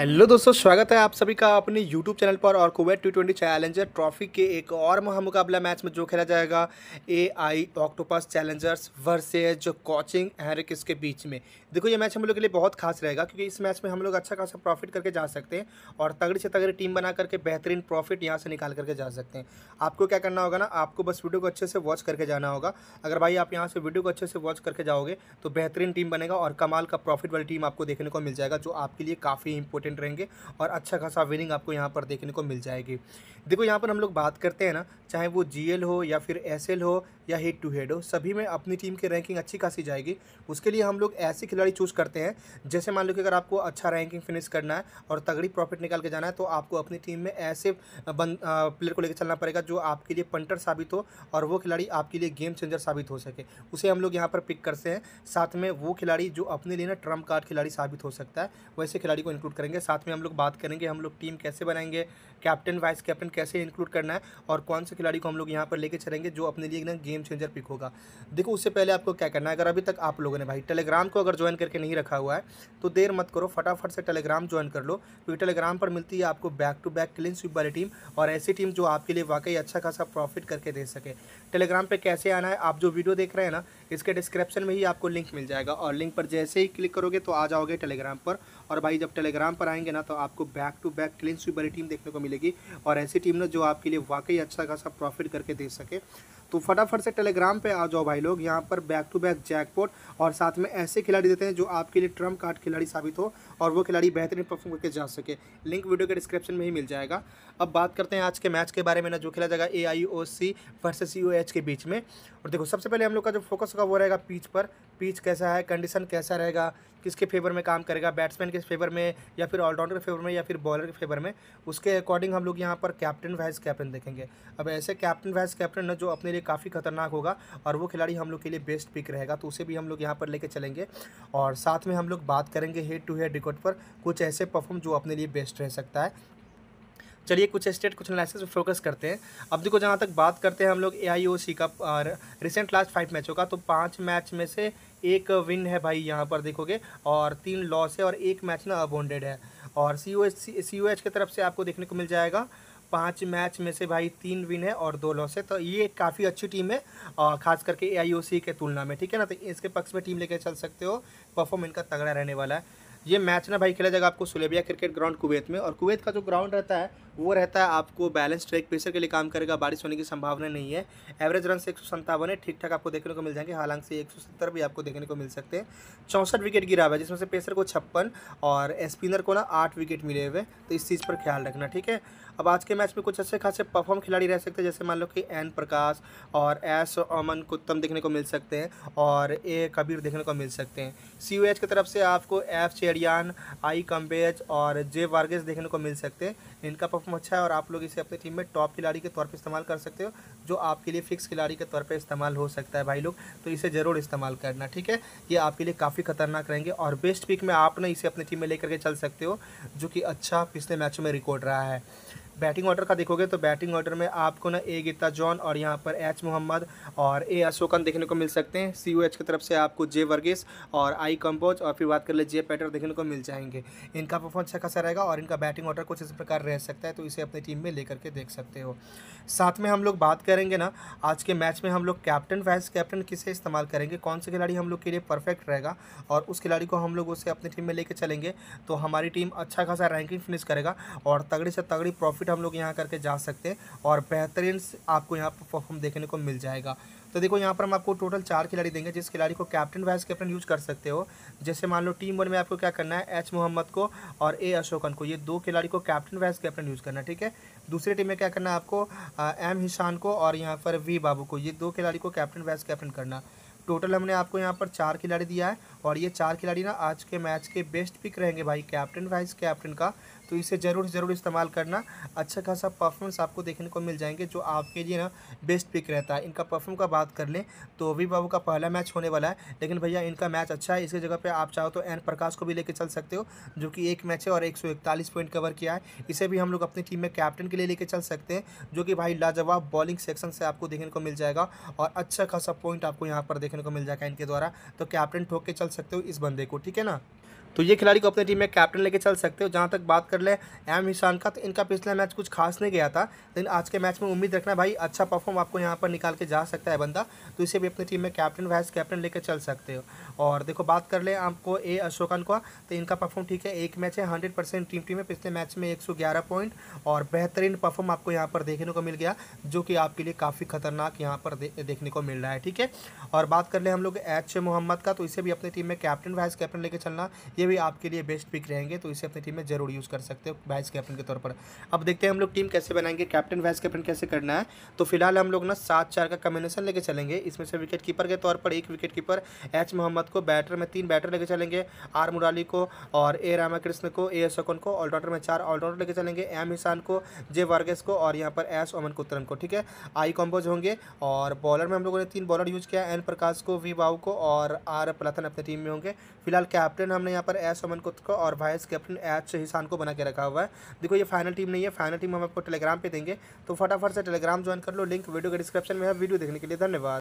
hello दोस्तों स्वागत है आप सभी का अपने यूट्यूब चैनल पर और Kuwait T twenty challenger trophy के एक और महामुकाबला मैच में जो खेला जाएगा A I octopus challengers versus जो कोचिंग हैरिक इसके बीच में देखो ये मैच हम लोग के लिए बहुत खास रहेगा क्योंकि इस मैच में हम लोग अच्छा खासा प्रॉफिट करके जा सकते हैं और तगड़ी से तगड़ी टीम बना करके बेहतरीन प्रॉफिट यहाँ से निकाल करके जा सकते हैं आपको क्या करना होगा ना आपको बस वीडियो को अच्छे से वॉच करके जाना होगा अगर भाई आप यहाँ से वीडियो को अच्छे से वॉच करके जाओगे तो बेहतरीन टीम बनेगा और कमाल का प्रॉफिट वाली टीम आपको देखने को मिल जाएगा जो आपके लिए काफ़ी इंपॉर्टेंट कंसिस्टेंट रहेंगे और अच्छा खासा विनिंग आपको यहाँ पर देखने को मिल जाएगी देखो यहाँ पर हम लोग बात करते हैं ना चाहे वो जीएल हो या फिर एसएल हो या हेड टू हेड हो सभी में अपनी टीम की रैंकिंग अच्छी खासी जाएगी उसके लिए हम लोग ऐसे खिलाड़ी चूज़ करते हैं जैसे मान लो कि अगर आपको अच्छा रैंकिंग फिनिश करना है और तगड़ी प्रॉफिट निकाल के जाना है तो आपको अपनी टीम में ऐसे प्लेयर को लेकर चलना पड़ेगा जो आपके लिए पंटर साबित हो और वो खिलाड़ी आपके लिए गेम चेंजर साबित हो सके उसे हम लोग यहाँ पर पिक करते हैं साथ में वो खिलाड़ी जो अपने लिए ना ट्रम्प कार्ड खिलाड़ी साबित हो सकता है वैसे खिलाड़ी को इंक्लूड करेंगे साथ में हम लोग बात करेंगे हम लोग टीम कैसे बनाएंगे कैप्टन वाइस कैप्टन कैसे इंक्लूड करना है और कौन से खिलाड़ी को हम लोग यहाँ पर लेके चलेंगे जो अपने लिए एकदम गेम चेंजर पिक होगा देखो उससे पहले आपको क्या करना है अगर अभी तक आप लोगों ने भाई टेलीग्राम को अगर ज्वाइन करके नहीं रखा हुआ है तो देर मत करो फटाफट से टेलीग्राम ज्वाइन कर लो क्योंकि टेलीग्राम पर मिलती है आपको back to back clean sweep वाली टीम और ऐसी टीम जो आपके लिए वाकई अच्छा खासा प्रॉफिट करके दे सके टेलीग्राम पर कैसे आना है आप जो वीडियो देख रहे हैं ना इसके डिस्क्रिप्शन में ही आपको लिंक मिल जाएगा और लिंक पर जैसे ही क्लिक करोगे तो आ जाओगे टेलीग्राम पर और भाई जब टेलीग्राम पर आएंगे ना तो आपको back to back clean sweep वाली टीम देखने को मिलेगी और ऐसी टीम ना जो आपके लिए वाकई अच्छा खासा प्रॉफिट करके दे सके तो फटाफट से टेलीग्राम पे आ जाओ भाई लोग यहाँ पर बैक टू बैक जैकपॉट और साथ में ऐसे खिलाड़ी देते हैं जो आपके लिए ट्रम्प कार्ड खिलाड़ी साबित हो और वो खिलाड़ी बेहतरीन परफॉर्म करके जा सके लिंक वीडियो के डिस्क्रिप्शन में ही मिल जाएगा अब बात करते हैं आज के मैच के बारे में ना जो खेला जाएगा A I O C versus U H के बीच में और देखो सबसे पहले हम लोग का जो फोकस होगा वो रहेगा पीच पर पीच कैसा है कंडीशन कैसा रहेगा किसके फेवर में काम करेगा बैट्समैन के फेवर में या फिर ऑलराउंडर के फेवर में या फिर बॉलर के फेवर में उसके अकॉर्डिंग हम लोग यहाँ पर कैप्टन वाइस कैप्टन देखेंगे अब ऐसे कैप्टन वाइस कैप्टन जो अपने लिए लिए काफ़ी खतरनाक होगा और वो खिलाड़ी हम लोग के लिए बेस्ट पिक रहेगा तो उसे भी हम लोग यहाँ पर लेके चलेंगे और साथ में हम लोग बात करेंगे हेड टू हेड रिकॉर्ड पर कुछ ऐसे परफॉर्म जो अपने लिए बेस्ट रह सकता है चलिए कुछ स्टेट कुछ एनालिसिस पे फोकस करते हैं अब देखो जहाँ तक बात करते हैं हम लोग ए का रिसेंट लास्ट फाइव मैचों का तो पांच मैच में से एक विन है भाई यहाँ पर देखोगे और तीन लॉस है और एक मैच ना अबॉन्डेड है और सी ओ एच की तरफ से आपको देखने को मिल जाएगा पाँच मैच में से भाई तीन विन है और दो लॉस है तो ये काफ़ी अच्छी टीम है और खास करके ए के तुलना में ठीक है ना तो इसके पक्ष में टीम लेकर चल सकते हो परफॉर्म इनका तगड़ा रहने वाला है ये मैच ना भाई खेला जाएगा आपको सुलेबिया क्रिकेट ग्राउंड कुवैत में और कुवैत का जो ग्राउंड रहता है वो रहता है आपको बैलेंस ट्रैक प्रेशर के लिए काम करेगा बारिश होने की संभावना नहीं है एवरेज रन से एक है ठीक ठाक आपको देखने को मिल जाएंगे हालांकि एक भी आपको देखने को मिल सकते हैं चौंसठ विकेट गिरा हुआ है जिसमें से पेसर को छप्पन और स्पिनर को ना आठ विकेट मिले हुए तो इस चीज़ पर ख्याल रखना ठीक है अब आज के मैच में कुछ अच्छे खासे परफॉर्म खिलाड़ी रह सकते हैं जैसे मान लो कि एन प्रकाश और एस अमन कुत्तम देखने को मिल सकते हैं और ए कबीर देखने को मिल सकते हैं सी यू एच की तरफ से आपको एफ चेरियान आई कम्बेज और जे वार्गेज देखने को मिल सकते हैं इनका परफॉर्म प्लेटफॉर्म अच्छा है और आप लोग इसे अपनी टीम में टॉप खिलाड़ी के तौर पर इस्तेमाल कर सकते हो जो आपके लिए फिक्स खिलाड़ी के तौर पर इस्तेमाल हो सकता है भाई लोग तो इसे ज़रूर इस्तेमाल करना ठीक है ये आपके लिए काफ़ी खतरनाक रहेंगे और बेस्ट पिक में आप ना इसे अपनी टीम में लेकर के चल सकते हो जो कि अच्छा पिछले मैचों में रिकॉर्ड रहा है बैटिंग ऑर्डर का देखोगे तो बैटिंग ऑर्डर में आपको ना ए गीता जॉन और यहाँ पर एच मोहम्मद और ए अशोकन देखने को मिल सकते हैं सी यू एच की तरफ से आपको जे वर्गीस और आई कम्पोज और फिर बात कर ले जे पैटर देखने को मिल जाएंगे इनका परफॉर्मेंस अच्छा खासा रहेगा और इनका बैटिंग ऑर्डर कुछ इस प्रकार रह सकता है तो इसे अपनी टीम में लेकर के देख सकते हो साथ में हम लोग बात करेंगे ना आज के मैच में हम लोग कैप्टन वाइस कैप्टन किसे इस्तेमाल करेंगे कौन से खिलाड़ी हम लोग के लिए परफेक्ट रहेगा और उस खिलाड़ी को हम लोग उसे अपनी टीम में लेकर चलेंगे तो हमारी टीम अच्छा खासा रैंकिंग फिनिश करेगा और तगड़ी से तगड़ी प्रॉफिट प्रॉफिट हम लोग यहाँ करके जा सकते हैं और बेहतरीन आपको यहाँ पर परफॉर्म देखने को मिल जाएगा तो देखो यहाँ पर हम आपको टोटल चार खिलाड़ी देंगे जिस खिलाड़ी को कैप्टन वाइस कैप्टन यूज कर सकते हो जैसे मान लो टीम वन में आपको क्या करना है एच मोहम्मद को और ए अशोकन को ये दो खिलाड़ी को कैप्टन वाइस कैप्टन यूज करना ठीक है दूसरी टीम में क्या करना है आपको एम हिशान को और यहाँ पर वी बाबू को ये दो खिलाड़ी को कैप्टन वाइस कैप्टन करना टोटल हमने आपको यहाँ पर चार खिलाड़ी दिया है और ये चार खिलाड़ी ना आज के मैच के बेस्ट पिक रहेंगे भाई कैप्टन वाइस कैप्टन का तो इसे ज़रूर ज़रूर इस्तेमाल करना अच्छा खासा परफॉर्मेंस आपको देखने को मिल जाएंगे जो आपके लिए ना बेस्ट पिक रहता है इनका परफॉर्म का बात कर लें तो अभी बाबू का पहला मैच होने वाला है लेकिन भैया इनका मैच अच्छा है इसी जगह पर आप चाहो तो एन प्रकाश को भी लेकर चल सकते हो जो कि एक मैच है और एक पॉइंट कवर किया है इसे भी हम लोग अपनी टीम में कैप्टन के लिए लेकर चल सकते हैं जो कि भाई लाजवाब बॉलिंग सेक्शन से आपको देखने को मिल जाएगा और अच्छा खासा पॉइंट आपको यहाँ पर देखने को मिल जाएगा इनके द्वारा तो कैप्टन ठोक के चल सकते हो इस बंदे को ठीक है ना तो ये खिलाड़ी को अपनी टीम में कैप्टन लेके चल सकते हो जहाँ तक बात कर ले एम हिसान का तो इनका पिछला मैच कुछ खास नहीं गया था लेकिन आज के मैच में उम्मीद रखना भाई अच्छा परफॉर्म आपको यहाँ पर निकाल के जा सकता है बंदा तो इसे भी अपनी टीम में कैप्टन वाइस कैप्टन लेके चल सकते हो और देखो बात कर ले आपको ए अशोकन का तो इनका परफॉर्म ठीक है एक मैच है हंड्रेड परसेंट टीम टीम है पिछले मैच में एक सौ ग्यारह पॉइंट और बेहतरीन परफॉर्म आपको यहाँ पर देखने को मिल गया जो कि आपके लिए काफ़ी खतरनाक यहाँ पर देखने को मिल रहा है ठीक है और बात कर ले हम लोग एच मोहम्मद का तो इसे भी अपनी टीम में कैप्टन वाइस कैप्टन लेके चलना ये भी आपके लिए बेस्ट पिक रहेंगे तो इसे अपनी टीम में जरूर यूज़ कर सकते हो वाइस कैप्टन के तौर पर अब देखते हैं हम लोग टीम कैसे बनाएंगे कैप्टन वाइस कैप्टन कैसे करना है तो फिलहाल हम लोग ना सात चार का कम्बिनेशन लेके चलेंगे इसमें से विकेट कीपर के तौर पर एक विकेट कीपर एच मोहम्मद को बैटर में तीन बैटर लेके चलेंगे आर मुराली को और ए रामाकृष्ण को ए शकुन को ऑलराउंडर में चार ऑलराउंडर लेके चलेंगे एम हिसान को जे वर्गेस को और यहाँ पर एस ओमन कुत्रन को ठीक है आई कॉम्बोज होंगे और बॉलर में हम लोगों ने तीन बॉलर यूज किया एन प्रकाश को वी बाऊ को और आर प्लाथन अपनी टीम में होंगे फिलहाल कैप्टन हमने यहाँ पर पर एस अमन गुप्त को और वाइस कैप्टन एच हिसान को बना के रखा हुआ है देखो ये फाइनल टीम नहीं है फाइनल टीम हम आपको टेलीग्राम पर देंगे तो फटाफट से टेलीग्राम ज्वाइन कर लो लिंक वीडियो के डिस्क्रिप्शन में है वीडियो देखने के लिए धन्यवाद